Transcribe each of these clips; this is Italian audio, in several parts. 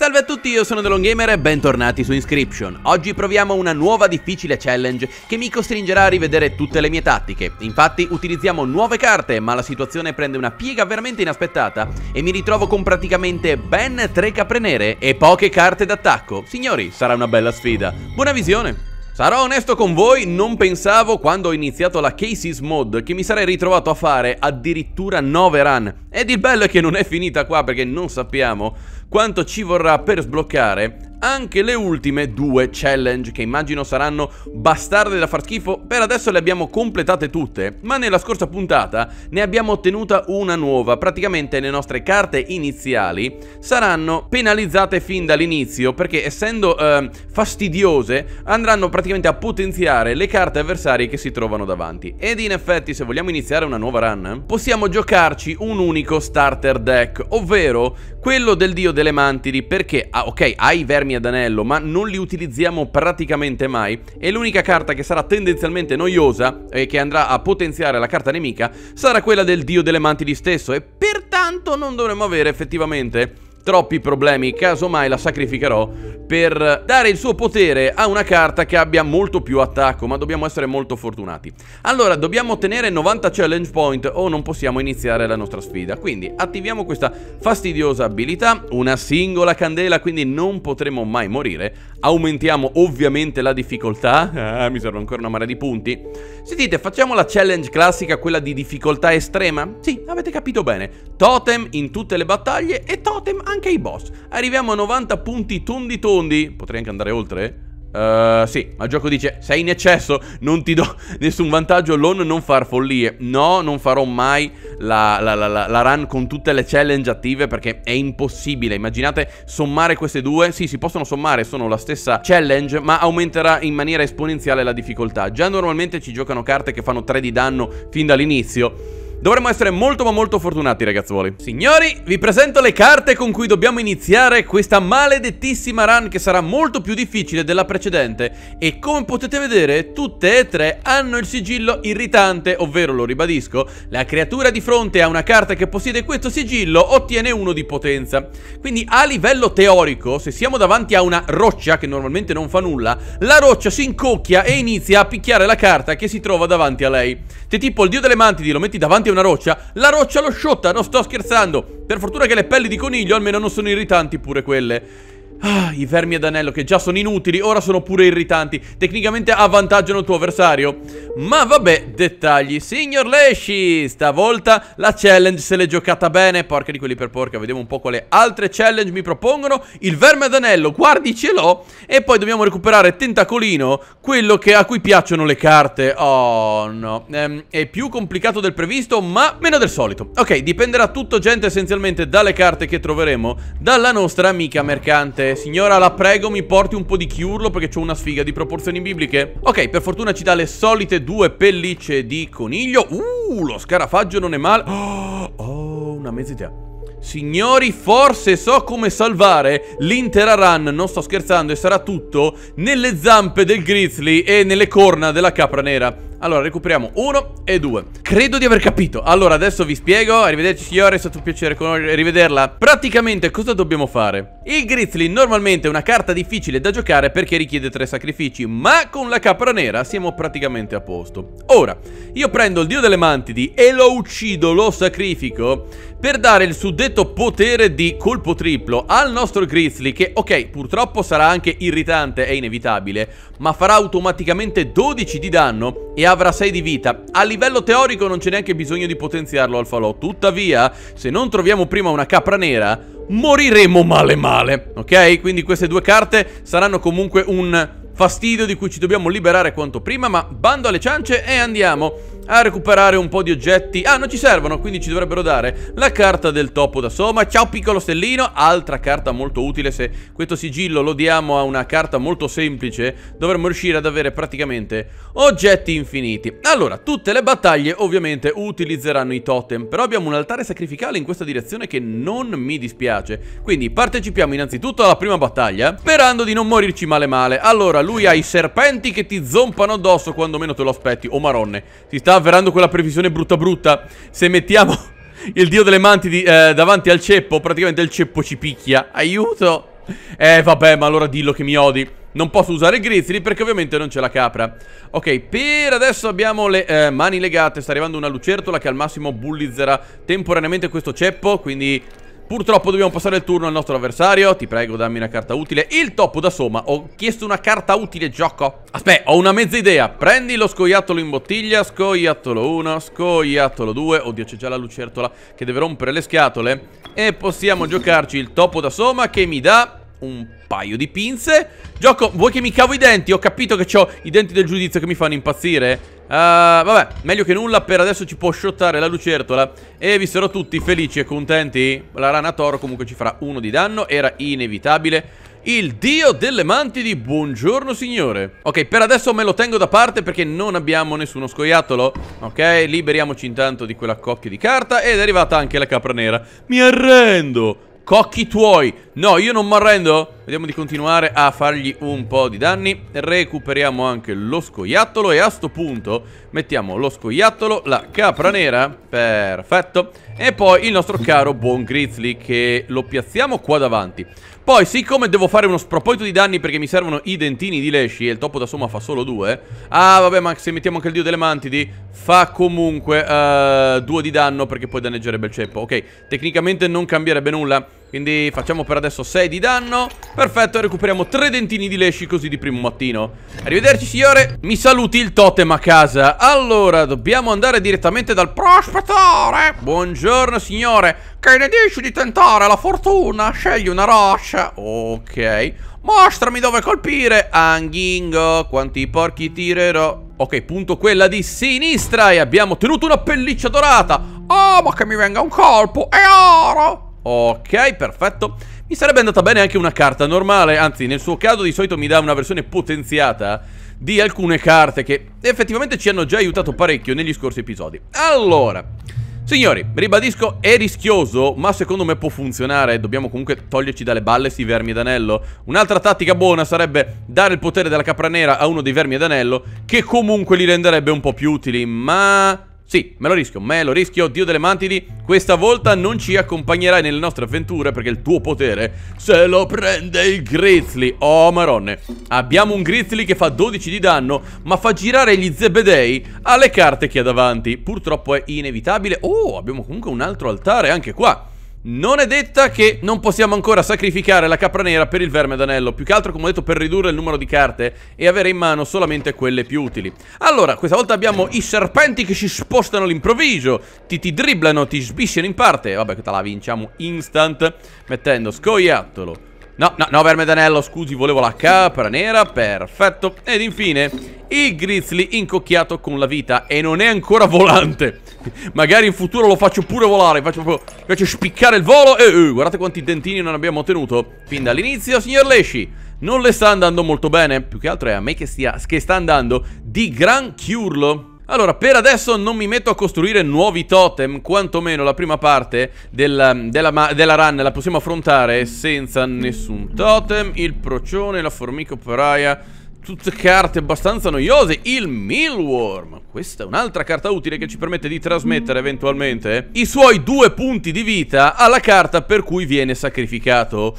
Salve a tutti, io sono DeLongGamer e bentornati su Inscription. Oggi proviamo una nuova difficile challenge che mi costringerà a rivedere tutte le mie tattiche. Infatti utilizziamo nuove carte, ma la situazione prende una piega veramente inaspettata e mi ritrovo con praticamente ben tre capre nere e poche carte d'attacco. Signori, sarà una bella sfida. Buona visione! Sarò onesto con voi, non pensavo quando ho iniziato la Cases Mod che mi sarei ritrovato a fare addirittura 9 run. Ed il bello è che non è finita qua perché non sappiamo quanto ci vorrà per sbloccare anche le ultime due challenge che immagino saranno bastarde da far schifo. Per adesso le abbiamo completate tutte, ma nella scorsa puntata ne abbiamo ottenuta una nuova. Praticamente le nostre carte iniziali saranno penalizzate fin dall'inizio perché essendo eh, fastidiose andranno praticamente a potenziare le carte avversarie che si trovano davanti. Ed in effetti se vogliamo iniziare una nuova run possiamo giocarci un unico starter deck, ovvero quello del dio delle mantidi perché, ah, ok, ha i vermi ad anello, ma non li utilizziamo praticamente mai e l'unica carta che sarà tendenzialmente noiosa e che andrà a potenziare la carta nemica sarà quella del dio delle mantidi stesso e pertanto non dovremmo avere effettivamente troppi problemi, casomai la sacrificherò per dare il suo potere a una carta che abbia molto più attacco, ma dobbiamo essere molto fortunati. Allora, dobbiamo ottenere 90 challenge point o non possiamo iniziare la nostra sfida. Quindi attiviamo questa fastidiosa abilità, una singola candela, quindi non potremo mai morire. Aumentiamo ovviamente la difficoltà, ah, mi serve ancora una marea di punti. Sentite, facciamo la challenge classica, quella di difficoltà estrema? Sì, avete capito bene. Totem in tutte le battaglie e totem anche anche ai boss. Arriviamo a 90 punti tondi tondi. Potrei anche andare oltre? Uh, sì, ma il gioco dice Sei in eccesso, non ti do nessun vantaggio Lon non far follie No, non farò mai la, la, la, la, run con tutte le challenge attive Perché è impossibile Immaginate sommare queste due Sì, si possono sommare, sono la stessa challenge Ma aumenterà in maniera esponenziale la difficoltà Già normalmente ci giocano carte che fanno 3 di danno fin dall'inizio Dovremmo essere molto ma molto fortunati ragazzuoli Signori, vi presento le carte con cui dobbiamo iniziare questa maledettissima run Che sarà molto più difficile della precedente E come potete vedere, tutte e tre hanno il sigillo irritante Ovvero, lo ribadisco, la creatura di fronte a una carta che possiede questo sigillo Ottiene uno di potenza Quindi a livello teorico, se siamo davanti a una roccia Che normalmente non fa nulla La roccia si incocchia e inizia a picchiare la carta che si trova davanti a lei Se tipo il dio delle mantidi lo metti davanti davanti a una roccia, la roccia l'ho sciotta, non sto scherzando. Per fortuna che le pelli di coniglio almeno non sono irritanti pure quelle. Ah, I vermi ad anello che già sono inutili, ora sono pure irritanti. Tecnicamente avvantaggiano il tuo avversario. Ma vabbè, dettagli. Signor Lesci, stavolta la challenge se l'è giocata bene. Porca di quelli per porca, vediamo un po' quale altre challenge mi propongono. Il verme ad anello, guardi ce l'ho. E poi dobbiamo recuperare tentacolino, quello che, a cui piacciono le carte. Oh no, ehm, è più complicato del previsto, ma meno del solito. Ok, dipenderà tutto gente essenzialmente dalle carte che troveremo dalla nostra amica mercante signora la prego mi porti un po' di chiurlo perché ho una sfiga di proporzioni bibliche Ok per fortuna ci dà le solite due pellicce di coniglio Uh lo scarafaggio non è male Oh, oh una mezza idea Signori, forse so come salvare l'intera run, non sto scherzando, e sarà tutto nelle zampe del grizzly e nelle corna della capra nera. Allora, recuperiamo uno e due. Credo di aver capito. Allora, adesso vi spiego. Arrivederci, signore. È stato un piacere rivederla. Praticamente, cosa dobbiamo fare? Il Grizzly normalmente è una carta difficile da giocare perché richiede tre sacrifici, ma con la capra nera siamo praticamente a posto. Ora, io prendo il dio delle mantidi e lo uccido, lo sacrifico, per dare il suddetto potere di colpo triplo al nostro Grizzly che, ok, purtroppo sarà anche irritante e inevitabile, ma farà automaticamente 12 di danno e avrà 6 di vita. A livello teorico non c'è neanche bisogno di potenziarlo Alfalò, tuttavia se non troviamo prima una capra nera moriremo male male, ok? Quindi queste due carte saranno comunque un fastidio di cui ci dobbiamo liberare quanto prima, ma bando alle ciance e andiamo a recuperare un po' di oggetti. Ah, non ci servono, quindi ci dovrebbero dare la carta del topo da soma. Ciao piccolo stellino, altra carta molto utile. Se questo sigillo lo diamo a una carta molto semplice, dovremmo riuscire ad avere praticamente oggetti infiniti. Allora, tutte le battaglie ovviamente utilizzeranno i totem, però abbiamo un altare sacrificale in questa direzione che non mi dispiace. Quindi partecipiamo innanzitutto alla prima battaglia, sperando di non morirci male male. Allora, lui ha i serpenti che ti zompano addosso quando meno te lo aspetti. Oh maronne, si sta avverando quella previsione brutta brutta, se mettiamo il dio delle mantidi eh, davanti al ceppo, praticamente il ceppo ci picchia. Aiuto! Eh, vabbè, ma allora dillo che mi odi. Non posso usare Grizzly perché ovviamente non c'è la capra. Ok, per adesso abbiamo le eh, mani legate. Sta arrivando una lucertola che al massimo bullizzerà temporaneamente questo ceppo, quindi Purtroppo dobbiamo passare il turno al nostro avversario Ti prego dammi una carta utile Il topo da Soma Ho chiesto una carta utile gioco Aspetta ho una mezza idea Prendi lo scoiattolo in bottiglia Scoiattolo 1 Scoiattolo 2 Oddio c'è già la lucertola Che deve rompere le scatole E possiamo giocarci il topo da Soma Che mi dà un paio di pinze Gioco, vuoi che mi cavo i denti? Ho capito che ho i denti del giudizio che mi fanno impazzire uh, Vabbè, meglio che nulla Per adesso ci può shottare la lucertola E vi sarò tutti felici e contenti La rana toro comunque ci farà uno di danno Era inevitabile il dio delle mantidi, buongiorno signore Ok, per adesso me lo tengo da parte perché non abbiamo nessuno scoiattolo Ok, liberiamoci intanto di quella cocchia di carta Ed è arrivata anche la capra nera Mi arrendo Cocchi tuoi No, io non mi arrendo Vediamo di continuare a fargli un po' di danni Recuperiamo anche lo scoiattolo E a sto punto mettiamo lo scoiattolo La capra nera Perfetto E poi il nostro caro buon grizzly Che lo piazziamo qua davanti Poi siccome devo fare uno sproposito di danni Perché mi servono i dentini di Lesci E il topo da somma fa solo due Ah vabbè ma se mettiamo anche il dio delle mantidi Fa comunque uh, due di danno Perché poi danneggerebbe il ceppo Ok tecnicamente non cambierebbe nulla quindi facciamo per adesso 6 di danno Perfetto, recuperiamo 3 dentini di lesci così di primo mattino Arrivederci signore Mi saluti il totem a casa Allora, dobbiamo andare direttamente dal prospettore Buongiorno signore Che ne dici di tentare la fortuna? Scegli una roccia Ok Mostrami dove colpire Anghingo, quanti porchi tirerò Ok, punto quella di sinistra E abbiamo ottenuto una pelliccia dorata Oh, ma che mi venga un colpo È oro Ok, perfetto. Mi sarebbe andata bene anche una carta normale, anzi nel suo caso di solito mi dà una versione potenziata di alcune carte che effettivamente ci hanno già aiutato parecchio negli scorsi episodi. Allora, signori, ribadisco, è rischioso, ma secondo me può funzionare. Dobbiamo comunque toglierci dalle balle sti vermi d'anello. Un'altra tattica buona sarebbe dare il potere della capra nera a uno dei vermi d'anello, che comunque li renderebbe un po' più utili, ma... Sì, me lo rischio, me lo rischio, Dio delle Mantidi, questa volta non ci accompagnerai nelle nostre avventure perché il tuo potere se lo prende il Grizzly. Oh, maronne. Abbiamo un Grizzly che fa 12 di danno, ma fa girare gli Zebedei alle carte che ha davanti. Purtroppo è inevitabile. Oh, abbiamo comunque un altro altare anche qua. Non è detta che non possiamo ancora sacrificare la capra nera per il verme d'anello, più che altro come ho detto per ridurre il numero di carte e avere in mano solamente quelle più utili. Allora, questa volta abbiamo i serpenti che si spostano all'improvviso, ti, ti dribblano, ti sbisciano in parte, vabbè questa la vinciamo instant mettendo scoiattolo, No, no, no, verme d'anello, scusi, volevo la capra nera, perfetto. Ed infine, il grizzly incocchiato con la vita e non è ancora volante. Magari in futuro lo faccio pure volare, faccio proprio, faccio spiccare il volo. E eh, eh, guardate quanti dentini non abbiamo ottenuto. Fin dall'inizio, signor Lesci, non le sta andando molto bene. Più che altro è a me che, stia, che sta andando di gran chiurlo. Allora, per adesso non mi metto a costruire nuovi totem, quantomeno la prima parte della, della, della run la possiamo affrontare senza nessun totem. Il procione, la formica operaia, tutte carte abbastanza noiose. Il Millworm, questa è un'altra carta utile che ci permette di trasmettere eventualmente i suoi due punti di vita alla carta per cui viene sacrificato.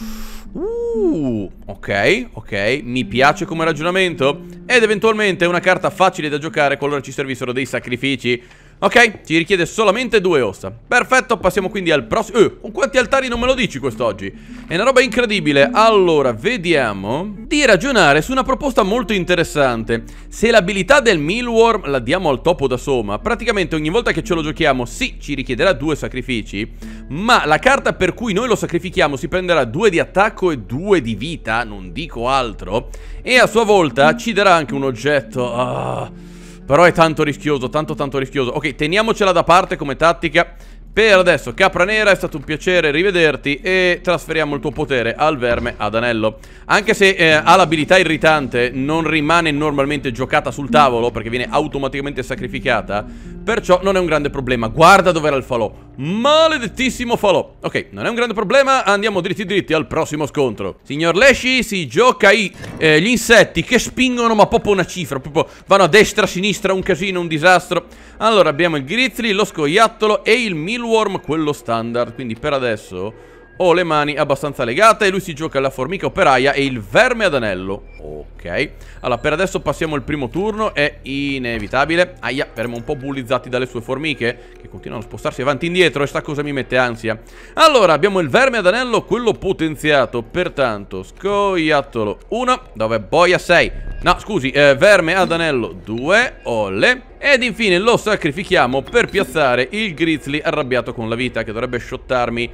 Uh, ok, ok, mi piace come ragionamento. Ed eventualmente una carta facile da giocare qualora ci servissero dei sacrifici. Ok, ci richiede solamente due ossa Perfetto, passiamo quindi al prossimo Eh, con quanti altari non me lo dici quest'oggi? È una roba incredibile Allora, vediamo Di ragionare su una proposta molto interessante Se l'abilità del Millworm la diamo al topo da Soma Praticamente ogni volta che ce lo giochiamo Sì, ci richiederà due sacrifici Ma la carta per cui noi lo sacrifichiamo Si prenderà due di attacco e due di vita Non dico altro E a sua volta ci darà anche un oggetto Ah... Però è tanto rischioso, tanto tanto rischioso Ok, teniamocela da parte come tattica per adesso, Capra Nera, è stato un piacere rivederti e trasferiamo il tuo potere al verme ad anello. Anche se eh, ha l'abilità irritante, non rimane normalmente giocata sul tavolo perché viene automaticamente sacrificata, perciò non è un grande problema. Guarda dov'era il falò. Maledettissimo falò Ok, non è un grande problema Andiamo dritti dritti al prossimo scontro Signor Lesci si gioca i, eh, gli insetti Che spingono ma proprio una cifra Proprio vanno a destra, a sinistra, un casino, un disastro Allora abbiamo il grizzly, lo scoiattolo e il millworm Quello standard Quindi per adesso ho le mani abbastanza legate e lui si gioca la formica operaia e il verme ad anello. Ok. Allora, per adesso passiamo il primo turno. È inevitabile. Aia, verme un po' bullizzati dalle sue formiche che continuano a spostarsi avanti e indietro e sta cosa mi mette ansia. Allora, abbiamo il verme ad anello, quello potenziato. Pertanto, scoiattolo 1, dove boia 6. No, scusi, eh, verme ad anello 2, olle. Ed infine lo sacrifichiamo per piazzare il grizzly arrabbiato con la vita che dovrebbe shottarmi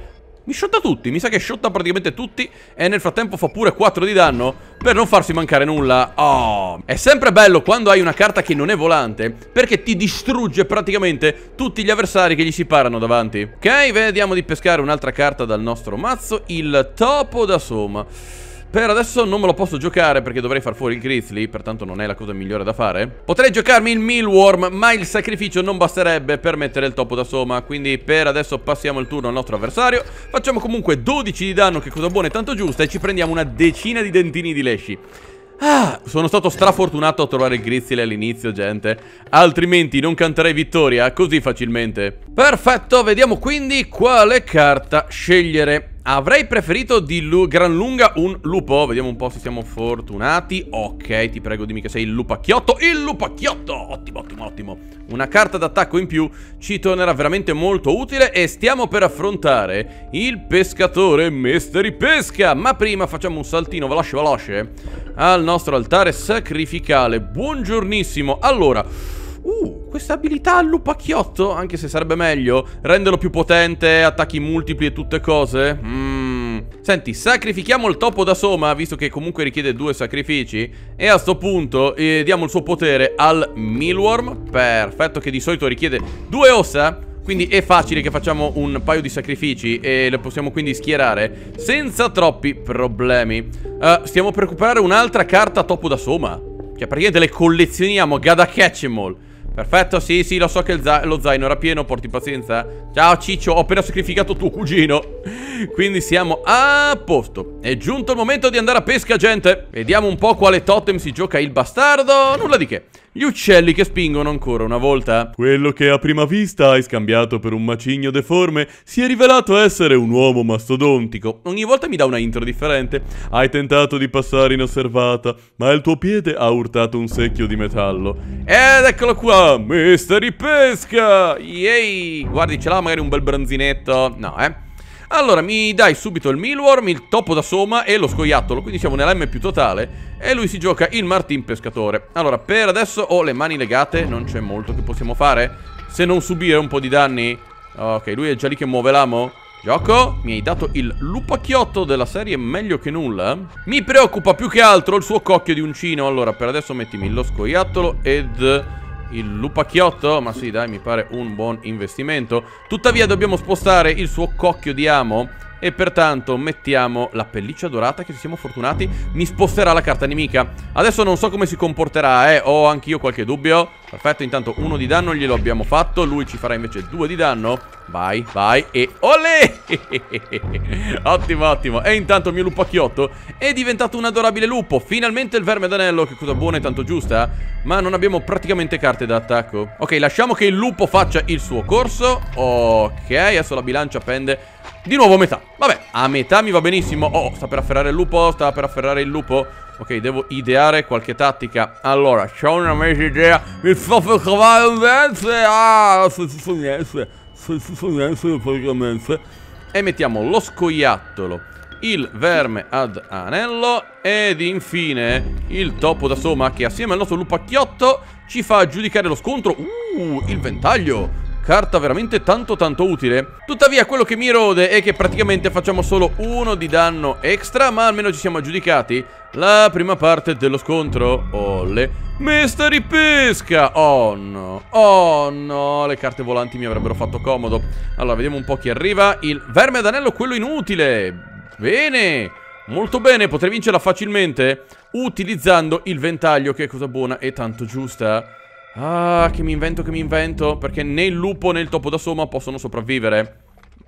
mi shotta tutti, mi sa che shotta praticamente tutti E nel frattempo fa pure 4 di danno Per non farsi mancare nulla Oh È sempre bello quando hai una carta che non è volante Perché ti distrugge praticamente tutti gli avversari che gli si parano davanti Ok, vediamo di pescare un'altra carta dal nostro mazzo Il topo da Soma per adesso non me lo posso giocare perché dovrei far fuori il Grizzly, pertanto non è la cosa migliore da fare. Potrei giocarmi il Millworm, ma il sacrificio non basterebbe per mettere il topo da soma, quindi per adesso passiamo il turno al nostro avversario. Facciamo comunque 12 di danno, che cosa buona e tanto giusta, e ci prendiamo una decina di dentini di lesci. Ah, sono stato strafortunato a trovare il Grizzly all'inizio, gente. Altrimenti non canterei vittoria così facilmente. Perfetto, vediamo quindi quale carta scegliere. Avrei preferito di gran lunga un lupo Vediamo un po' se siamo fortunati Ok, ti prego dimmi che sei il lupacchiotto Il lupacchiotto! Ottimo, ottimo, ottimo Una carta d'attacco in più ci tornerà veramente molto utile E stiamo per affrontare il pescatore Mystery Pesca Ma prima facciamo un saltino veloce veloce Al nostro altare sacrificale Buongiornissimo Allora, uh, questa abilità al lupacchiotto, anche se sarebbe meglio renderlo più potente, attacchi multipli e tutte cose. Mm. Senti, sacrifichiamo il topo da Soma, visto che comunque richiede due sacrifici. E a sto punto eh, diamo il suo potere al Millworm. Perfetto, che di solito richiede due ossa. Quindi è facile che facciamo un paio di sacrifici e le possiamo quindi schierare senza troppi problemi. Uh, stiamo per recuperare un'altra carta topo da Soma. Cioè praticamente le collezioniamo, Gada Catchemall. Perfetto, sì, sì, lo so che lo zaino era pieno, porti pazienza. Ciao Ciccio, ho appena sacrificato tuo cugino. Quindi siamo a posto. È giunto il momento di andare a pesca, gente. Vediamo un po' quale totem si gioca il bastardo. Nulla di che. Gli uccelli che spingono ancora una volta. Quello che a prima vista hai scambiato per un macigno deforme si è rivelato essere un uomo mastodontico. Ogni volta mi dà una intro differente. Hai tentato di passare inosservata, ma il tuo piede ha urtato un secchio di metallo. Ed eccolo qua, mister di pesca! Yay! Guardi, ce l'ha magari un bel branzinetto. No, eh. Allora, mi dai subito il Millworm, il topo da soma e lo scoiattolo, quindi siamo nella M più totale. E lui si gioca il Martin pescatore. Allora, per adesso ho le mani legate, non c'è molto che possiamo fare. Se non subire un po' di danni... Ok, lui è già lì che muove l'amo. Gioco, mi hai dato il lupacchiotto della serie meglio che nulla. Mi preoccupa più che altro il suo cocchio di uncino. Allora, per adesso mettimi lo scoiattolo ed il lupacchiotto, ma sì dai mi pare un buon investimento Tuttavia dobbiamo spostare il suo cocchio di amo e pertanto mettiamo la pelliccia dorata che se siamo fortunati mi sposterà la carta nemica Adesso non so come si comporterà eh, ho anch'io qualche dubbio Perfetto, intanto uno di danno glielo abbiamo fatto Lui ci farà invece due di danno Vai, vai e olè Ottimo, ottimo E intanto il mio lupacchiotto è diventato un adorabile lupo Finalmente il verme d'anello Che cosa buona e tanto giusta Ma non abbiamo praticamente carte da attacco Ok, lasciamo che il lupo faccia il suo corso Ok, adesso la bilancia pende di nuovo a metà Vabbè, a metà mi va benissimo Oh, oh sta per afferrare il lupo, sta per afferrare il lupo Ok, devo ideare qualche tattica. Allora, c'ho una mezza idea. Mi ah, sto per trovare un dente. Ah, se ci sono niente. Se ci sono niente, praticamente. E mettiamo lo scoiattolo, il verme ad anello ed infine il topo da soma che assieme al nostro lupacchiotto ci fa giudicare lo scontro. Uh, il ventaglio carta veramente tanto tanto utile Tuttavia quello che mi erode è che praticamente facciamo solo uno di danno extra Ma almeno ci siamo aggiudicati la prima parte dello scontro Olle Mesta ripesca Oh no Oh no Le carte volanti mi avrebbero fatto comodo Allora vediamo un po' chi arriva Il verme ad anello quello inutile Bene Molto bene potrei vincerla facilmente Utilizzando il ventaglio che è cosa buona e tanto giusta Ah, che mi invento, che mi invento. Perché né il lupo né il topo da soma possono sopravvivere.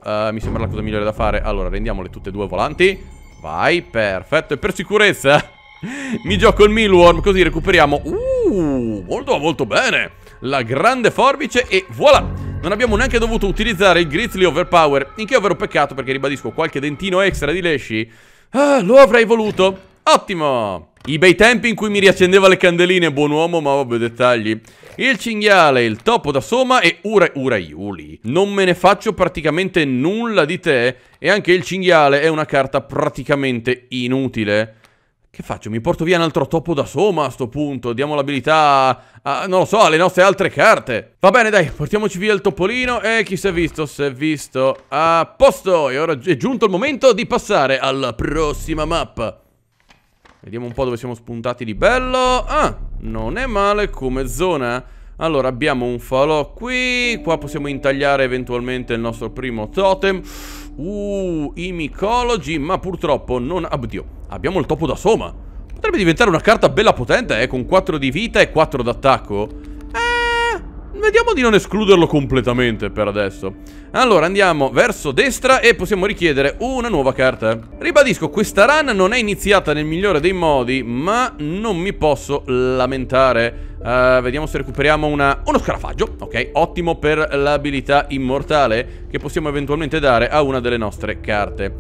Uh, mi sembra la cosa migliore da fare. Allora, rendiamole tutte e due volanti. Vai, perfetto. E per sicurezza mi gioco il millworm così recuperiamo. Uh, molto, molto bene. La grande forbice e voilà. Non abbiamo neanche dovuto utilizzare il Grizzly Overpower. In che è vero peccato perché ribadisco qualche dentino extra di Lesci. Ah, lo avrei voluto. Ottimo. I bei tempi in cui mi riaccendeva le candeline, buon uomo, ma vabbè, dettagli. Il cinghiale, il topo da Soma e Ura Uraiuli. Non me ne faccio praticamente nulla di te. E anche il cinghiale è una carta praticamente inutile. Che faccio? Mi porto via un altro topo da Soma a sto punto. Diamo l'abilità a, non lo so, alle nostre altre carte. Va bene, dai, portiamoci via il topolino. E chi si è visto? Si è visto a posto. E ora è giunto il momento di passare alla prossima mappa. Vediamo un po' dove siamo spuntati di bello. Ah, non è male come zona. Allora, abbiamo un falò qui. Qua possiamo intagliare eventualmente il nostro primo totem. Uh, i micologi, ma purtroppo non... Oddio, abbiamo il topo da soma. Potrebbe diventare una carta bella potente, eh, con 4 di vita e 4 d'attacco. Vediamo di non escluderlo completamente per adesso. Allora, andiamo verso destra e possiamo richiedere una nuova carta. Ribadisco, questa run non è iniziata nel migliore dei modi, ma non mi posso lamentare. Uh, vediamo se recuperiamo una... uno scarafaggio, ok? Ottimo per l'abilità immortale che possiamo eventualmente dare a una delle nostre carte.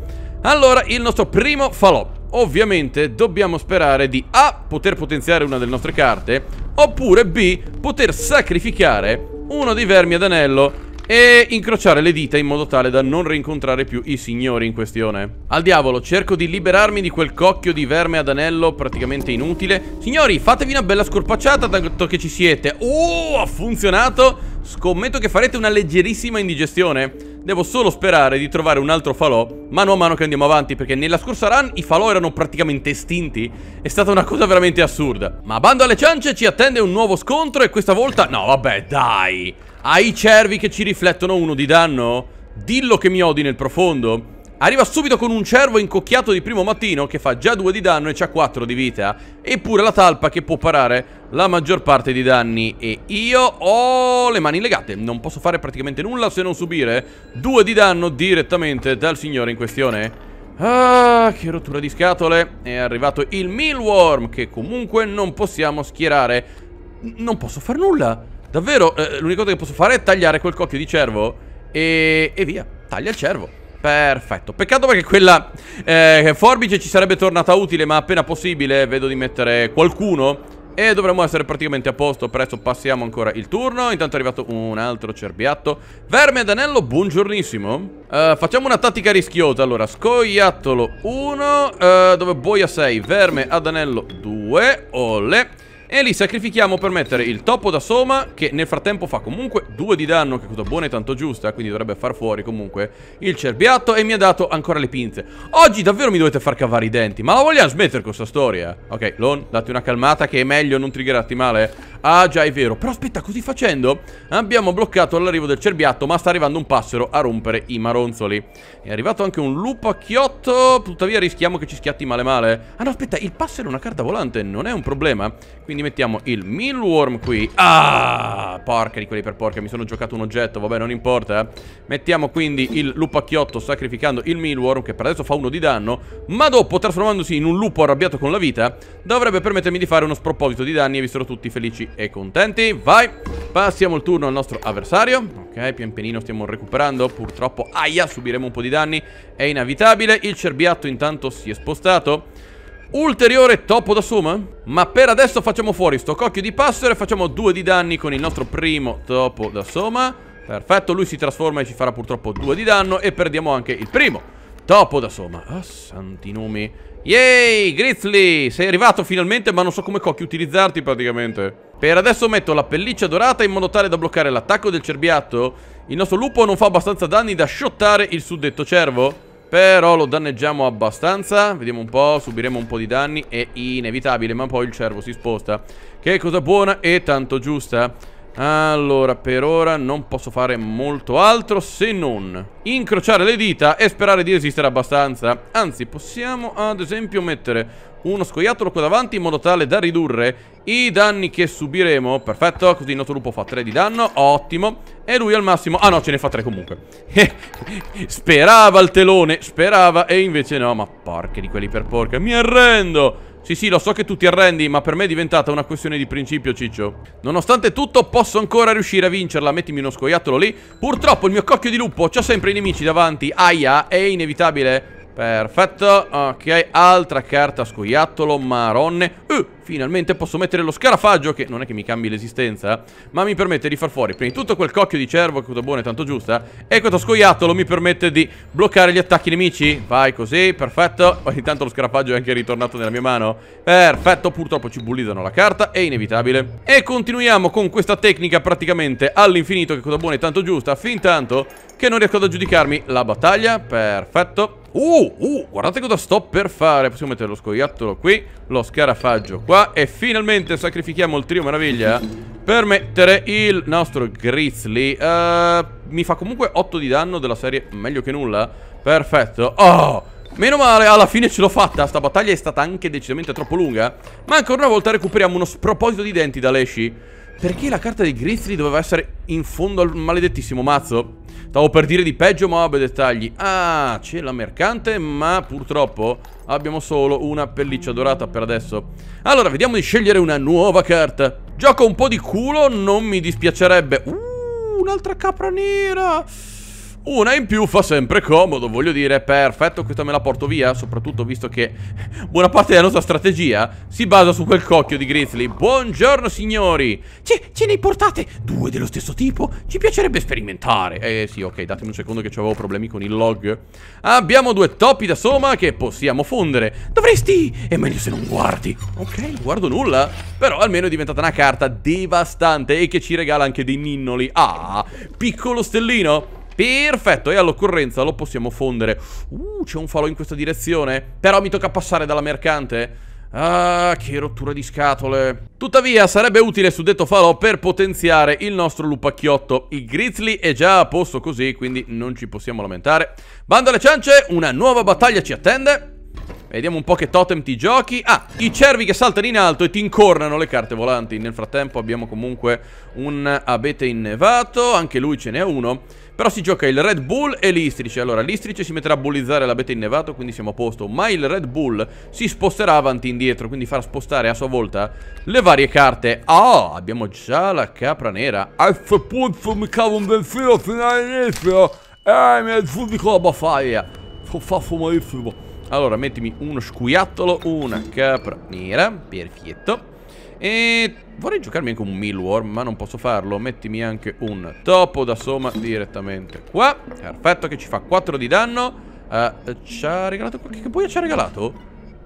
Allora, il nostro primo falò. Ovviamente dobbiamo sperare di A, poter potenziare una delle nostre carte Oppure B, poter sacrificare uno dei vermi ad anello e incrociare le dita in modo tale da non rincontrare più i signori in questione. Al diavolo, cerco di liberarmi di quel cocchio di verme ad anello praticamente inutile. Signori, fatevi una bella scorpacciata tanto che ci siete. Oh, ha funzionato! Scommetto che farete una leggerissima indigestione. Devo solo sperare di trovare un altro falò mano a mano che andiamo avanti, perché nella scorsa run i falò erano praticamente estinti. È stata una cosa veramente assurda. Ma bando alle ciance, ci attende un nuovo scontro e questa volta... No, vabbè, dai! Ai cervi che ci riflettono uno di danno? Dillo che mi odi nel profondo. Arriva subito con un cervo incocchiato di primo mattino che fa già due di danno e c'ha quattro di vita. Eppure la talpa che può parare la maggior parte dei danni e io ho le mani legate. Non posso fare praticamente nulla se non subire due di danno direttamente dal signore in questione. Ah, che rottura di scatole. È arrivato il Millworm che comunque non possiamo schierare. non posso far nulla. Davvero, eh, l'unica cosa che posso fare è tagliare quel cocchio di cervo e, e via. Taglia il cervo. Perfetto, peccato perché quella eh, forbice ci sarebbe tornata utile ma appena possibile vedo di mettere qualcuno e dovremmo essere praticamente a posto Presto passiamo ancora il turno Intanto è arrivato un altro cerbiatto Verme anello, buongiornissimo uh, Facciamo una tattica rischiosa Allora, scoiattolo 1 uh, eh, Dove boia 6 Verme ad anello 2 Olle e li sacrifichiamo per mettere il topo da soma Che nel frattempo fa comunque due di danno Che è cosa buona e tanto giusta eh, Quindi dovrebbe far fuori comunque il cerbiatto E mi ha dato ancora le pinze Oggi davvero mi dovete far cavare i denti Ma la vogliamo smettere con questa storia? Ok, Lon, date una calmata che è meglio non triggerarti male Ah già è vero Però aspetta, così facendo abbiamo bloccato l'arrivo del cerbiatto Ma sta arrivando un passero a rompere i maronzoli È arrivato anche un lupo a chiotto Tuttavia rischiamo che ci schiatti male male Ah no, aspetta, il passero è una carta volante Non è un problema Quindi quindi mettiamo il millworm qui Ah, porca di quelli per porca Mi sono giocato un oggetto, vabbè non importa eh. Mettiamo quindi il lupacchiotto Sacrificando il millworm che per adesso fa uno di danno Ma dopo trasformandosi in un lupo arrabbiato con la vita Dovrebbe permettermi di fare uno sproposito di danni E vi sarò tutti felici e contenti Vai, passiamo il turno al nostro avversario Ok, pian pianino stiamo recuperando Purtroppo, aia, subiremo un po' di danni È inevitabile, il cerbiatto intanto si è spostato Ulteriore topo da suma Ma per adesso facciamo fuori sto cocchio di passero E facciamo due di danni con il nostro primo topo da soma Perfetto, lui si trasforma e ci farà purtroppo due di danno E perdiamo anche il primo Topo da soma Ah, oh, santi numi. Yay, Grizzly Sei arrivato finalmente ma non so come cocchi utilizzarti praticamente per adesso metto la pelliccia dorata in modo tale da bloccare l'attacco del cerbiatto Il nostro lupo non fa abbastanza danni da sciottare il suddetto cervo però lo danneggiamo abbastanza Vediamo un po', subiremo un po' di danni È inevitabile, ma poi il cervo si sposta Che cosa buona e tanto giusta Allora, per ora non posso fare molto altro Se non incrociare le dita e sperare di resistere abbastanza Anzi, possiamo ad esempio mettere uno scoiattolo qua davanti in modo tale da ridurre i danni che subiremo Perfetto, così il nostro lupo fa 3 di danno, ottimo E lui al massimo, ah no ce ne fa 3 comunque Sperava il telone, sperava e invece no Ma porca di quelli per porca, mi arrendo sì sì lo so che tu ti arrendi ma per me è diventata una questione di principio ciccio Nonostante tutto posso ancora riuscire a vincerla Mettimi uno scoiattolo lì Purtroppo il mio cocchio di lupo c'ha sempre i nemici davanti Aia è inevitabile Perfetto, ok, altra carta scoiattolo, maronne uh, Finalmente posso mettere lo scarafaggio che non è che mi cambi l'esistenza eh, Ma mi permette di far fuori prima di tutto quel cocchio di cervo che è buona e tanto giusta E questo scoiattolo mi permette di bloccare gli attacchi nemici Vai così, perfetto Ogni tanto lo scarafaggio è anche ritornato nella mia mano Perfetto, purtroppo ci bullizzano la carta, è inevitabile E continuiamo con questa tecnica praticamente all'infinito che è cosa buona e tanto giusta Fin tanto che non riesco ad aggiudicarmi la battaglia Perfetto Uh, uh, guardate cosa sto per fare Possiamo mettere lo scoiattolo qui Lo scarafaggio qua E finalmente sacrifichiamo il trio meraviglia Per mettere il nostro grizzly uh, Mi fa comunque 8 di danno della serie Meglio che nulla Perfetto Oh, meno male Alla fine ce l'ho fatta Sta battaglia è stata anche decisamente troppo lunga Ma ancora una volta recuperiamo uno sproposito di denti da Leshi perché la carta dei grizzly doveva essere in fondo al maledettissimo mazzo? Stavo per dire di peggio ma vabbè dettagli Ah c'è la mercante ma purtroppo abbiamo solo una pelliccia dorata per adesso Allora vediamo di scegliere una nuova carta Gioco un po' di culo non mi dispiacerebbe Uh un'altra capra nera una in più fa sempre comodo, voglio dire, perfetto, questa me la porto via, soprattutto visto che buona parte della nostra strategia si basa su quel cocchio di Grizzly. Buongiorno signori! Ce, ce ne portate due dello stesso tipo? Ci piacerebbe sperimentare. Eh sì, ok, datemi un secondo che avevo problemi con il log. Abbiamo due topi da soma che possiamo fondere. Dovresti... è meglio se non guardi. Ok, guardo nulla, però almeno è diventata una carta devastante e che ci regala anche dei ninnoli. Ah, piccolo stellino! Perfetto, e all'occorrenza lo possiamo fondere. Uh, c'è un falò in questa direzione. Però mi tocca passare dalla mercante. Ah, che rottura di scatole. Tuttavia, sarebbe utile su detto falò per potenziare il nostro lupacchiotto. Il grizzly è già a posto così, quindi non ci possiamo lamentare. Bando alle ciance, una nuova battaglia ci attende. Vediamo un po' che totem ti giochi. Ah, i cervi che saltano in alto e ti incornano le carte volanti. Nel frattempo abbiamo comunque un abete innevato, anche lui ce n'è uno. Però si gioca il Red Bull e l'Istrice Allora l'Istrice si metterà a bullizzare la beta innevato Quindi siamo a posto Ma il Red Bull si sposterà avanti e indietro Quindi farà spostare a sua volta le varie carte Ah, oh, abbiamo già la capra nera F punto mi cavo un bel filo fino all'inizio Eh, mi è subito la baffaglia Fa fumarissimo Allora mettimi uno scuiattolo Una capra nera Perfetto e vorrei giocarmi anche un millworm, ma non posso farlo. Mettimi anche un topo da soma direttamente qua. Perfetto, che ci fa 4 di danno. Uh, ci ha regalato... Che poi ci ha regalato?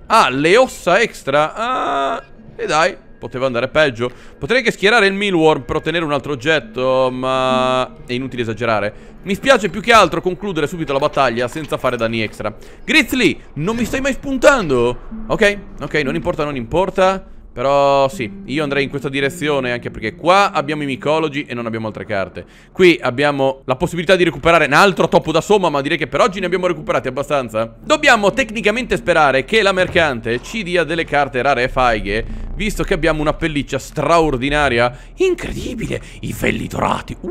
Ah, le ossa extra. Ah, e dai, poteva andare peggio. Potrei anche schierare il millworm per ottenere un altro oggetto, ma è inutile esagerare. Mi spiace più che altro concludere subito la battaglia senza fare danni extra. Grizzly, non mi stai mai spuntando? Ok, ok, non importa, non importa. Però sì, io andrei in questa direzione anche perché qua abbiamo i micologi e non abbiamo altre carte. Qui abbiamo la possibilità di recuperare un altro topo da somma, ma direi che per oggi ne abbiamo recuperati abbastanza. Dobbiamo tecnicamente sperare che la mercante ci dia delle carte rare e faighe, visto che abbiamo una pelliccia straordinaria. Incredibile, i felli dorati. Uh.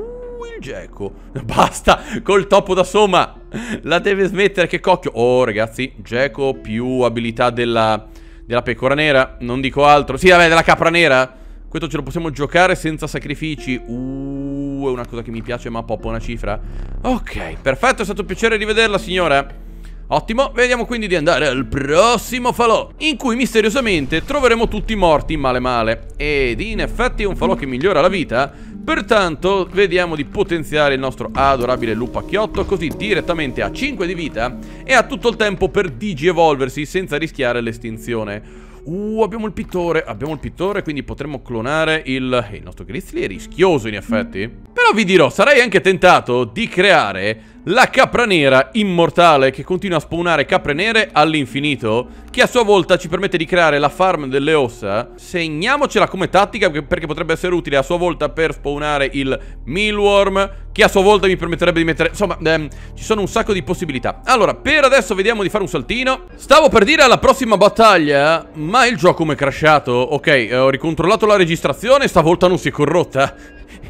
il Gecko. Basta col topo da somma. La deve smettere, che cocchio. Oh, ragazzi, Gecko più abilità della della pecora nera, non dico altro. Sì, vabbè, della capra nera. Questo ce lo possiamo giocare senza sacrifici. Uh, è una cosa che mi piace, ma poppa una cifra. Ok, perfetto, è stato un piacere rivederla, signora. Ottimo, vediamo quindi di andare al prossimo falò In cui misteriosamente troveremo tutti morti male male Ed in effetti un falò che migliora la vita Pertanto vediamo di potenziare il nostro adorabile lupacchiotto così direttamente a 5 di vita e ha tutto il tempo per digievolversi senza rischiare l'estinzione. Uh, abbiamo il pittore, abbiamo il pittore, quindi potremmo clonare il... il nostro Grizzly è rischioso in effetti. Però vi dirò, sarei anche tentato di creare la capra nera immortale che continua a spawnare capre nere all'infinito Che a sua volta ci permette di creare la farm delle ossa Segniamocela come tattica perché potrebbe essere utile a sua volta per spawnare il mealworm Che a sua volta mi permetterebbe di mettere... Insomma, ehm, ci sono un sacco di possibilità Allora, per adesso vediamo di fare un saltino Stavo per dire alla prossima battaglia Ma il gioco mi è crashato Ok, eh, ho ricontrollato la registrazione Stavolta non si è corrotta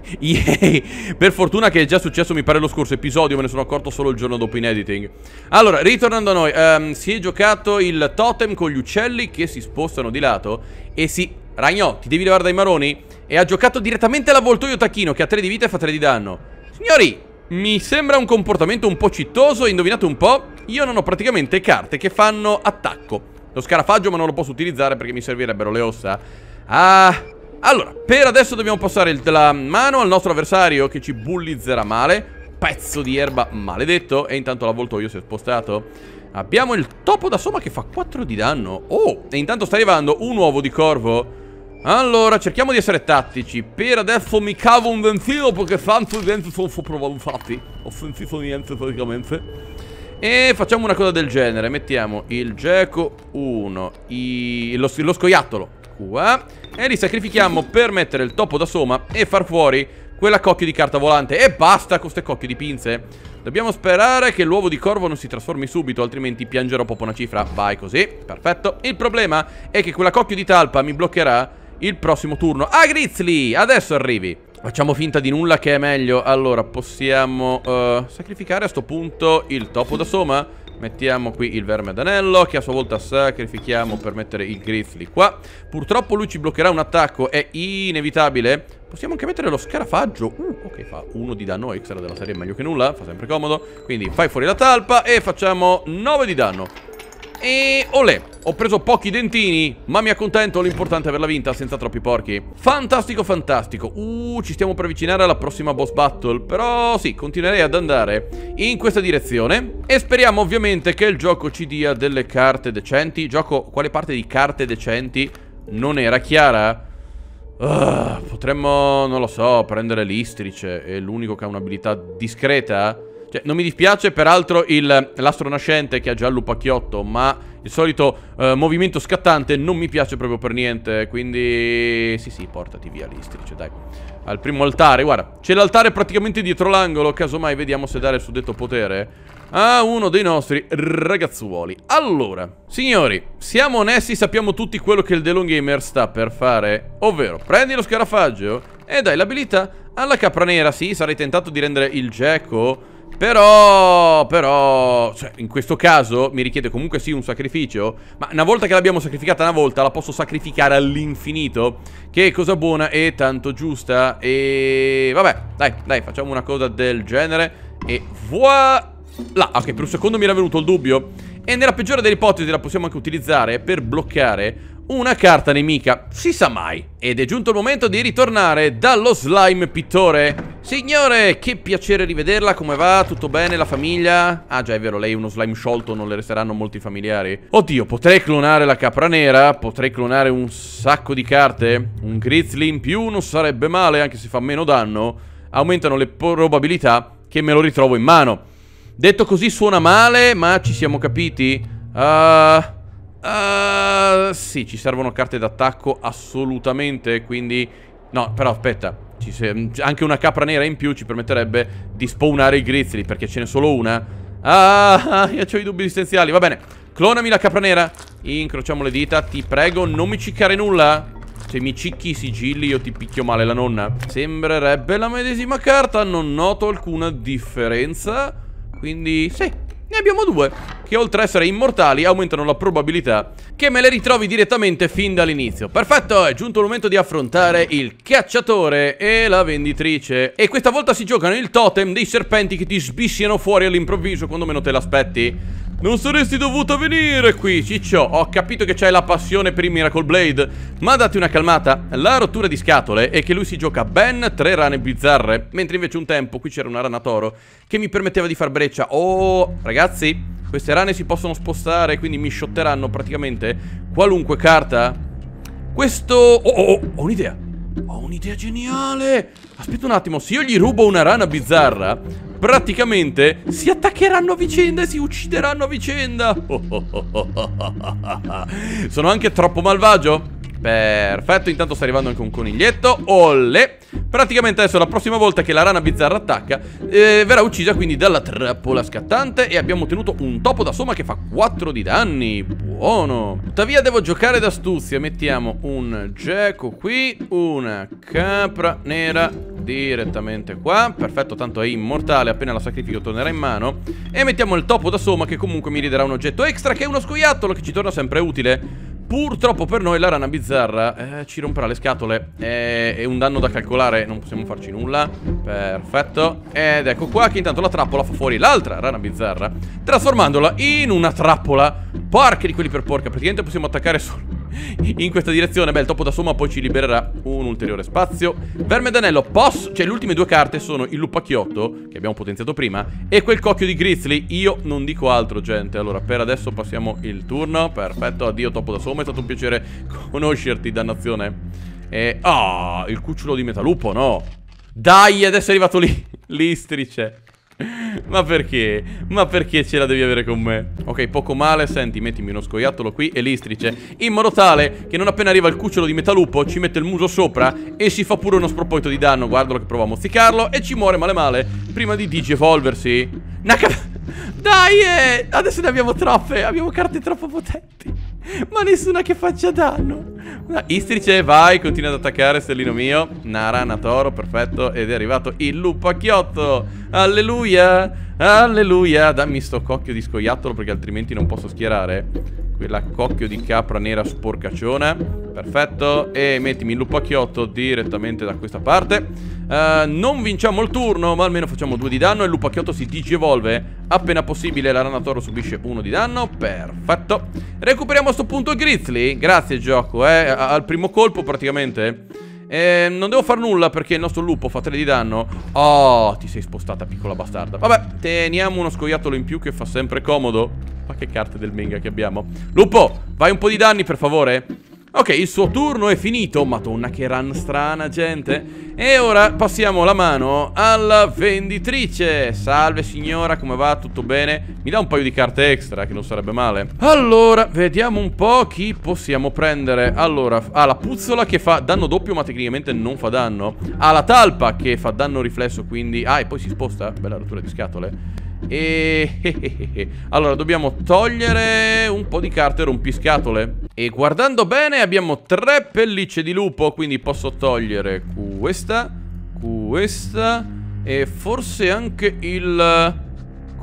Yay! Per fortuna che è già successo mi pare lo scorso episodio Me ne sono sono accorto solo il giorno dopo in editing. Allora, ritornando a noi, um, si è giocato il totem con gli uccelli che si spostano di lato e si... Ragno, ti devi levare dai maroni? E ha giocato direttamente l'avvoltoio tacchino che ha 3 di vita e fa 3 di danno. Signori, mi sembra un comportamento un po' cittoso indovinate un po', io non ho praticamente carte che fanno attacco. Lo scarafaggio ma non lo posso utilizzare perché mi servirebbero le ossa. Ah... Allora, per adesso dobbiamo passare la mano al nostro avversario che ci bullizzerà male pezzo di erba maledetto E intanto l'avvoltoio si è spostato Abbiamo il topo da soma che fa 4 di danno Oh, e intanto sta arrivando un uovo di corvo Allora, cerchiamo di essere tattici Per adesso mi cavo un ventino Perché tanto i denti sono sopravvalutati Ho sentito niente praticamente e facciamo una cosa del genere Mettiamo il geco 1 i... lo, lo scoiattolo qua E li sacrifichiamo per mettere il topo da soma E far fuori quella cocchio di carta volante. E basta con queste cocchio di pinze. Dobbiamo sperare che l'uovo di corvo non si trasformi subito, altrimenti piangerò proprio una cifra. Vai così, perfetto. Il problema è che quella cocchio di talpa mi bloccherà il prossimo turno. Ah, Grizzly! Adesso arrivi. Facciamo finta di nulla che è meglio. Allora, possiamo uh, sacrificare a sto punto il topo da soma. Mettiamo qui il verme ad anello Che a sua volta sacrifichiamo per mettere il grizzly qua Purtroppo lui ci bloccherà un attacco È inevitabile Possiamo anche mettere lo scarafaggio Uh, ok, fa uno di danno extra della serie Meglio che nulla, fa sempre comodo Quindi fai fuori la talpa e facciamo 9 di danno e olè ho preso pochi dentini, ma mi accontento, l'importante è averla vinta senza troppi porchi. Fantastico, fantastico. Uh, ci stiamo per avvicinare alla prossima boss battle, però sì, continuerei ad andare in questa direzione. E speriamo ovviamente che il gioco ci dia delle carte decenti. Gioco, quale parte di carte decenti non era chiara? Uh, potremmo, non lo so, prendere l'istrice, è l'unico che ha un'abilità discreta. Cioè, non mi dispiace, peraltro, l'astro nascente che ha già il lupacchiotto, ma il solito eh, movimento scattante non mi piace proprio per niente. Quindi, sì, sì, portati via l'istrice, dai. Al primo altare, guarda, c'è l'altare praticamente dietro l'angolo, casomai vediamo se dare il suddetto potere a uno dei nostri ragazzuoli. Allora, signori, siamo onesti, sappiamo tutti quello che il DeLong Gamer sta per fare, ovvero prendi lo scarafaggio e dai l'abilità alla capra nera, sì, sarei tentato di rendere il Gecko però, però, cioè, in questo caso mi richiede comunque sì un sacrificio, ma una volta che l'abbiamo sacrificata una volta la posso sacrificare all'infinito, che cosa buona e tanto giusta e... Vabbè, dai, dai, facciamo una cosa del genere e voilà! Ok, per un secondo mi era venuto il dubbio. E nella peggiore delle ipotesi la possiamo anche utilizzare per bloccare una carta nemica, si sa mai. Ed è giunto il momento di ritornare dallo slime pittore. Signore, che piacere rivederla, come va? Tutto bene, la famiglia? Ah già, è vero, lei è uno slime sciolto, non le resteranno molti familiari. Oddio, potrei clonare la capra nera? Potrei clonare un sacco di carte? Un grizzly in più non sarebbe male, anche se fa meno danno. Aumentano le probabilità che me lo ritrovo in mano. Detto così suona male, ma ci siamo capiti? Ah... Uh... Uh, sì, ci servono carte d'attacco assolutamente, quindi... No, però aspetta. Anche una capra nera in più ci permetterebbe di spawnare i grizzly, perché ce n'è solo una. Ah, io ho i dubbi esistenziali. Va bene, clonami la capra nera. Incrociamo le dita, ti prego, non mi ciccare nulla. Se mi cicchi i sigilli io ti picchio male la nonna. Sembrerebbe la medesima carta, non noto alcuna differenza. Quindi, sì, ne abbiamo due, che oltre a essere immortali aumentano la probabilità che me le ritrovi direttamente fin dall'inizio. Perfetto, è giunto il momento di affrontare il cacciatore e la venditrice. E questa volta si giocano il totem dei serpenti che ti sbissiano fuori all'improvviso quando meno te l'aspetti. Non saresti dovuto venire qui, ciccio. Ho capito che c'hai la passione per il Miracle Blade. Ma datti una calmata. La rottura di scatole è che lui si gioca ben tre rane bizzarre. Mentre invece un tempo qui c'era una rana toro che mi permetteva di far breccia. Oh, ragazzi, queste rane si possono spostare, quindi mi shotteranno praticamente qualunque carta. Questo... Oh, oh, oh ho un'idea. Ho un'idea geniale. Aspetta un attimo, se io gli rubo una rana bizzarra, praticamente si attaccheranno a vicenda e si uccideranno a vicenda. Sono anche troppo malvagio? Perfetto, intanto sta arrivando anche un coniglietto Olle Praticamente adesso la prossima volta che la rana bizzarra attacca eh, Verrà uccisa quindi dalla trappola scattante E abbiamo ottenuto un topo da soma che fa 4 di danni Buono Tuttavia devo giocare d'astuzia Mettiamo un geco qui Una capra nera direttamente qua Perfetto, tanto è immortale Appena la sacrifico tornerà in mano E mettiamo il topo da soma che comunque mi riderà un oggetto extra Che è uno scoiattolo che ci torna sempre utile Purtroppo per noi la rana bizzarra eh, ci romperà le scatole eh, È un danno da calcolare, non possiamo farci nulla Perfetto Ed ecco qua che intanto la trappola fa fuori l'altra rana bizzarra Trasformandola in una trappola Porca di quelli per porca Praticamente possiamo attaccare solo in questa direzione. Beh, il topo da somma poi ci libererà un ulteriore spazio. Verme d'anello, posso... Cioè, le ultime due carte sono il lupacchiotto, che abbiamo potenziato prima, e quel cocchio di grizzly. Io non dico altro, gente. Allora, per adesso passiamo il turno. Perfetto, addio topo da somma. È stato un piacere conoscerti, dannazione. E... Ah, oh, il cucciolo di metalupo, no? Dai, adesso è arrivato lì. L'istrice. Ma perché? Ma perché ce la devi avere con me? Ok, poco male, senti, mettimi uno scoiattolo qui e l'istrice In modo tale che non appena arriva il cucciolo di metalupo ci mette il muso sopra E si fa pure uno sproposito di danno Guardalo che prova a mozzicarlo e ci muore male male Prima di digievolversi Naka... Dai, eh! adesso ne abbiamo troppe Abbiamo carte troppo potenti ma nessuna che faccia danno no, ah, Istrice vai Continua ad attaccare stellino mio Narana toro perfetto Ed è arrivato il lupo a chiotto Alleluia Alleluia Dammi sto cocchio di scoiattolo Perché altrimenti non posso schierare quella cocchio di capra nera sporcacciona. Perfetto. E mettimi il lupacchiotto direttamente da questa parte. Uh, non vinciamo il turno, ma almeno facciamo due di danno. E Il lupacchiotto si digievolve appena possibile. l'aranatoro subisce uno di danno. Perfetto. Recuperiamo a sto punto il grizzly. Grazie, gioco, eh. Al primo colpo praticamente eh, non devo far nulla perché il nostro lupo fa 3 di danno. Oh, ti sei spostata, piccola bastarda. Vabbè, teniamo uno scoiattolo in più che fa sempre comodo. Ma che carte del mega che abbiamo. Lupo, vai un po' di danni, per favore. Ok, il suo turno è finito. Madonna, che run strana, gente. E ora passiamo la mano alla venditrice. Salve, signora, come va? Tutto bene? Mi dà un paio di carte extra, che non sarebbe male. Allora, vediamo un po' chi possiamo prendere. Allora, ha la puzzola che fa danno doppio, ma tecnicamente non fa danno. Ha la talpa che fa danno riflesso, quindi... Ah, e poi si sposta? Bella rottura di scatole. E... allora, dobbiamo togliere un po' di carte rompiscatole. E guardando bene abbiamo tre pellicce di lupo, quindi posso togliere questa, questa e forse anche il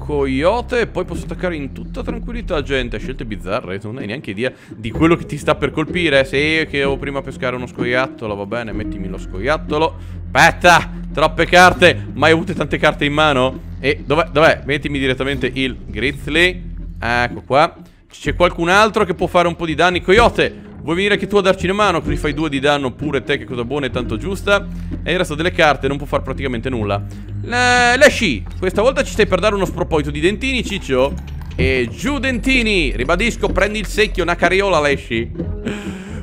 coyote e poi posso attaccare in tutta tranquillità gente Scelte bizzarre, non hai neanche idea di quello che ti sta per colpire Se che devo prima pescare uno scoiattolo, va bene, mettimi lo scoiattolo Aspetta, troppe carte, mai avute tante carte in mano? E dov'è, dov'è? Mettimi direttamente il grizzly Ecco qua C'è qualcun altro che può fare un po' di danni Coyote, Vuoi venire anche tu a darci una mano? Così fai due di danno pure te, che cosa buona e tanto giusta. E il resto delle carte non può fare praticamente nulla. La, la Questa volta ci stai per dare uno sproposito di dentini, ciccio. E giù dentini. Ribadisco, prendi il secchio, una cariola, Lesci.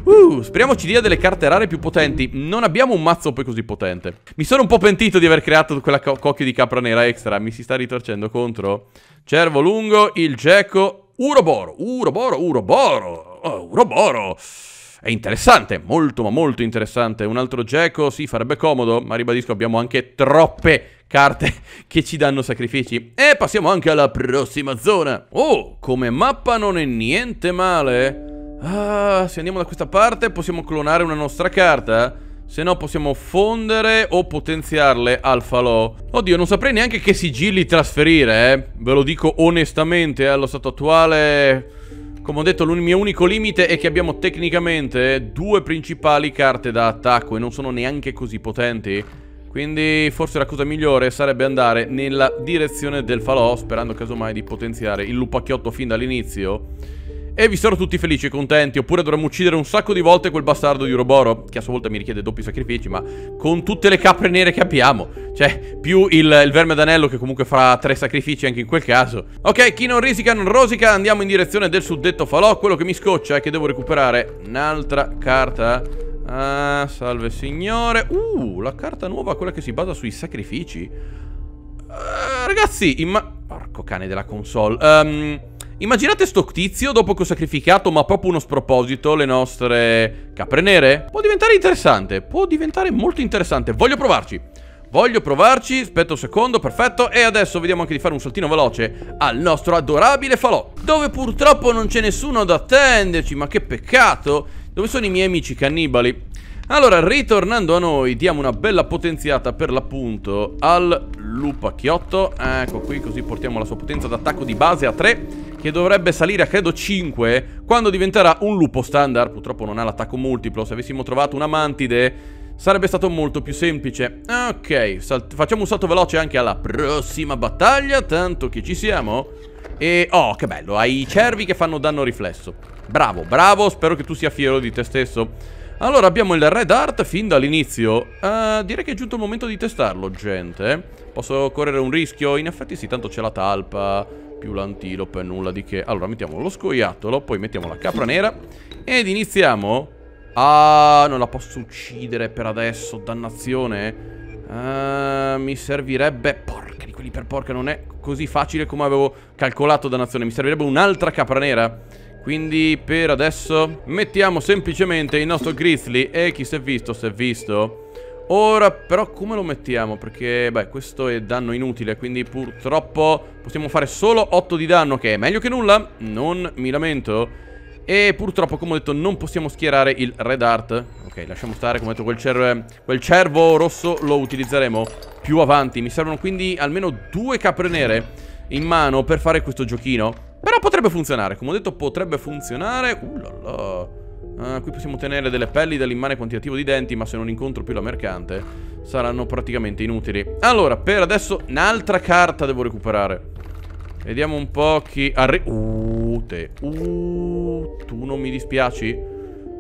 Uh, speriamo ci dia delle carte rare più potenti. Non abbiamo un mazzo poi così potente. Mi sono un po' pentito di aver creato quella co cocchio di capra nera extra. Mi si sta ritorcendo contro. Cervo lungo, il gecko Uroboro, Uroboro, Uroboro, oh, Uroboro. È interessante, molto ma molto interessante. Un altro Geco, sì, farebbe comodo, ma ribadisco abbiamo anche troppe carte che ci danno sacrifici. E passiamo anche alla prossima zona. Oh, come mappa non è niente male. Ah, se andiamo da questa parte possiamo clonare una nostra carta. Se no possiamo fondere o potenziarle al falò. Oddio, non saprei neanche che sigilli trasferire, eh. Ve lo dico onestamente, eh, allo stato attuale... Come ho detto, il mio unico limite è che abbiamo tecnicamente eh, due principali carte da attacco e non sono neanche così potenti. Quindi forse la cosa migliore sarebbe andare nella direzione del falò, sperando casomai di potenziare il lupacchiotto fin dall'inizio e vi sarò tutti felici e contenti, oppure dovremmo uccidere un sacco di volte quel bastardo di Uroboro, che a sua volta mi richiede doppi sacrifici, ma con tutte le capre nere che abbiamo, cioè più il, il verme d'anello che comunque farà tre sacrifici anche in quel caso. Ok, chi non risica non rosica, andiamo in direzione del suddetto falò, quello che mi scoccia è che devo recuperare un'altra carta... Ah, salve signore Uh, la carta nuova, quella che si basa sui sacrifici uh, Ragazzi, imma... Porco cane della console Ehm... Um... Immaginate sto tizio dopo che ho sacrificato, ma proprio uno sproposito, le nostre capre nere. Può diventare interessante, può diventare molto interessante. Voglio provarci. Voglio provarci, aspetta un secondo, perfetto E adesso vediamo anche di fare un saltino veloce al nostro adorabile falò Dove purtroppo non c'è nessuno ad attenderci, ma che peccato Dove sono i miei amici cannibali? Allora, ritornando a noi, diamo una bella potenziata per l'appunto al lupacchiotto. Ecco qui, così portiamo la sua potenza d'attacco di base a 3, che dovrebbe salire a credo 5 quando diventerà un lupo standard. Purtroppo non ha l'attacco multiplo, se avessimo trovato una mantide... Sarebbe stato molto più semplice Ok, facciamo un salto veloce anche alla prossima battaglia Tanto che ci siamo E, oh, che bello, hai i cervi che fanno danno riflesso Bravo, bravo, spero che tu sia fiero di te stesso allora abbiamo il Red Art fin dall'inizio uh, Direi che è giunto il momento di testarlo gente eh. Posso correre un rischio? In effetti sì, tanto c'è la talpa Più l'antilope, nulla di che Allora mettiamo lo scoiattolo Poi mettiamo la capra nera Ed iniziamo Ah, non la posso uccidere per adesso, dannazione uh, Mi servirebbe... Porca di quelli per porca, non è così facile come avevo calcolato, dannazione Mi servirebbe un'altra capra nera quindi per adesso mettiamo semplicemente il nostro grizzly e chi si è visto si è visto. Ora però come lo mettiamo? Perché beh questo è danno inutile quindi purtroppo possiamo fare solo 8 di danno che è meglio che nulla, non mi lamento. E purtroppo come ho detto non possiamo schierare il red art Ok lasciamo stare come ho detto quel, cer quel cervo rosso lo utilizzeremo più avanti Mi servono quindi almeno due capre nere in mano per fare questo giochino però potrebbe funzionare, come ho detto potrebbe funzionare Uh là là Uh, ah, qui possiamo tenere delle pelli dall'immane quantitativo di denti, ma se non incontro più la mercante saranno praticamente inutili. Allora, per adesso un'altra carta devo recuperare. Vediamo un po' chi arriva. Uh, te. Uh, tu non mi dispiaci.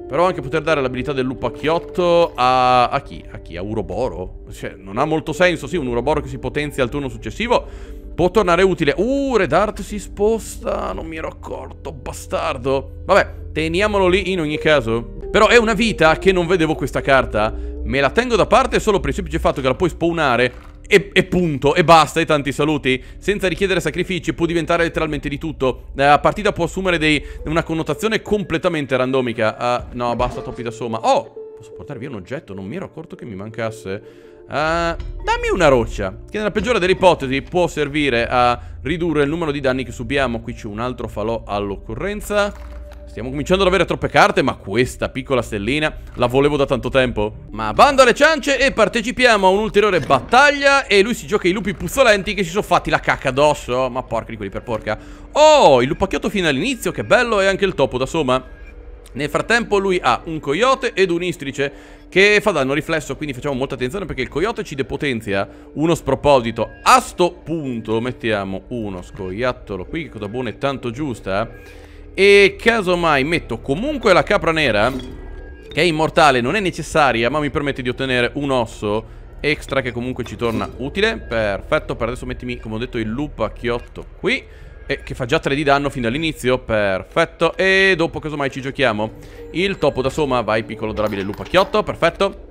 Però anche poter dare l'abilità del lupacchiotto a... a chi? A chi? A Uroboro? Cioè, non ha molto senso, sì, un Uroboro che si potenzia al turno successivo Può tornare utile. Uh, Red Redart si sposta. Non mi ero accorto, bastardo. Vabbè, teniamolo lì in ogni caso. Però è una vita che non vedevo questa carta. Me la tengo da parte solo per il semplice fatto che la puoi spawnare e, e, punto, e basta, e tanti saluti Senza richiedere sacrifici, può diventare letteralmente di tutto eh, La partita può assumere dei, una connotazione completamente randomica uh, No, basta, toppi da somma Oh, posso portare via un oggetto, non mi ero accorto che mi mancasse Uh, dammi una roccia, che nella peggiore delle ipotesi può servire a ridurre il numero di danni che subiamo. Qui c'è un altro falò all'occorrenza. Stiamo cominciando ad avere troppe carte, ma questa piccola stellina la volevo da tanto tempo. Ma bando alle ciance e partecipiamo a un'ulteriore battaglia e lui si gioca i lupi puzzolenti che si sono fatti la cacca addosso. Ma porca di quelli per porca. Oh, il lupacchiotto fino all'inizio, che bello, e anche il topo da somma. Nel frattempo lui ha un coyote ed un istrice che fa danno riflesso, quindi facciamo molta attenzione perché il coyote ci depotenzia uno sproposito. A sto punto mettiamo uno scoiattolo qui, che cosa buona e tanto giusta. Eh. E casomai metto comunque la capra nera, che è immortale, non è necessaria, ma mi permette di ottenere un osso extra che comunque ci torna utile. Perfetto, per adesso mettimi, come ho detto, il lupo a chiotto qui. E che fa già 3 di danno fin dall'inizio Perfetto E dopo casomai ci giochiamo Il topo da soma Vai piccolo drabile lupacchiotto Perfetto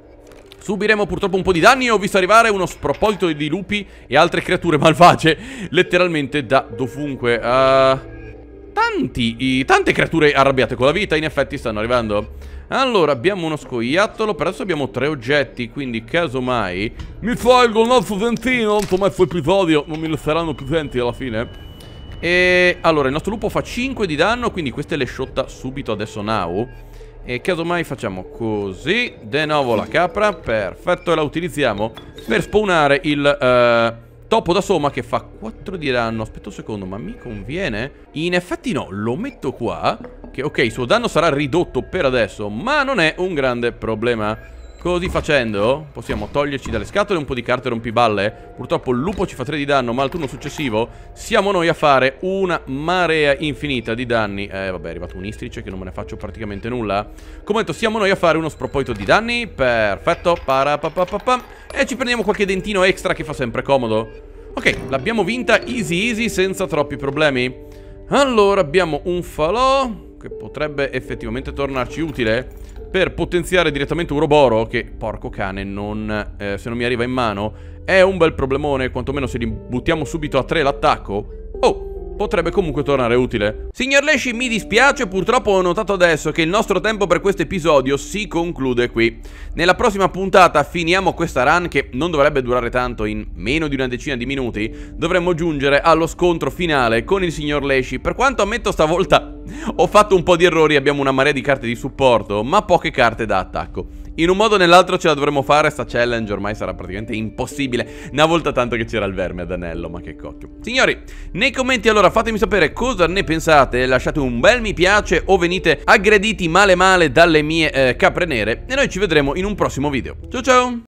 Subiremo purtroppo un po' di danni e ho visto arrivare uno sproposito di lupi e altre creature malvagie letteralmente da dovunque. Uh, tanti, tante creature arrabbiate con la vita in effetti stanno arrivando. Allora, abbiamo uno scoiattolo, per adesso abbiamo tre oggetti, quindi casomai... Mi fai il golnazzo dentino, tanto mezzo episodio, non mi resteranno più denti alla fine. E allora, il nostro lupo fa 5 di danno, quindi questa è sciotta subito adesso now. E casomai facciamo così, de nuovo la capra, perfetto, e la utilizziamo per spawnare il uh, topo da soma che fa 4 di danno. Aspetta un secondo, ma mi conviene? In effetti no, lo metto qua, che ok, il suo danno sarà ridotto per adesso, ma non è un grande problema. Così facendo possiamo toglierci dalle scatole un po' di carte rompiballe Purtroppo il lupo ci fa 3 di danno ma al turno successivo siamo noi a fare una marea infinita di danni Eh vabbè è arrivato un istrice che non me ne faccio praticamente nulla Come detto siamo noi a fare uno sproposito di danni Perfetto E ci prendiamo qualche dentino extra che fa sempre comodo Ok l'abbiamo vinta easy easy senza troppi problemi Allora abbiamo un falò che potrebbe effettivamente tornarci utile per potenziare direttamente un Uroboro, che porco cane, non, eh, se non mi arriva in mano, è un bel problemone, quantomeno se li buttiamo subito a 3 l'attacco. Oh, potrebbe comunque tornare utile. Signor Lesci, mi dispiace, purtroppo ho notato adesso che il nostro tempo per questo episodio si conclude qui. Nella prossima puntata finiamo questa run che non dovrebbe durare tanto, in meno di una decina di minuti, dovremmo giungere allo scontro finale con il signor Lesci. Per quanto ammetto stavolta ho fatto un po' di errori, abbiamo una marea di carte di supporto, ma poche carte da attacco. In un modo o nell'altro ce la dovremmo fare, sta challenge ormai sarà praticamente impossibile. Una volta tanto che c'era il verme ad anello, ma che cocchio. Signori, nei commenti allora fatemi sapere cosa ne pensate, lasciate un bel mi piace o venite aggrediti male male dalle mie eh, capre nere e noi ci vedremo in un prossimo video. Ciao ciao!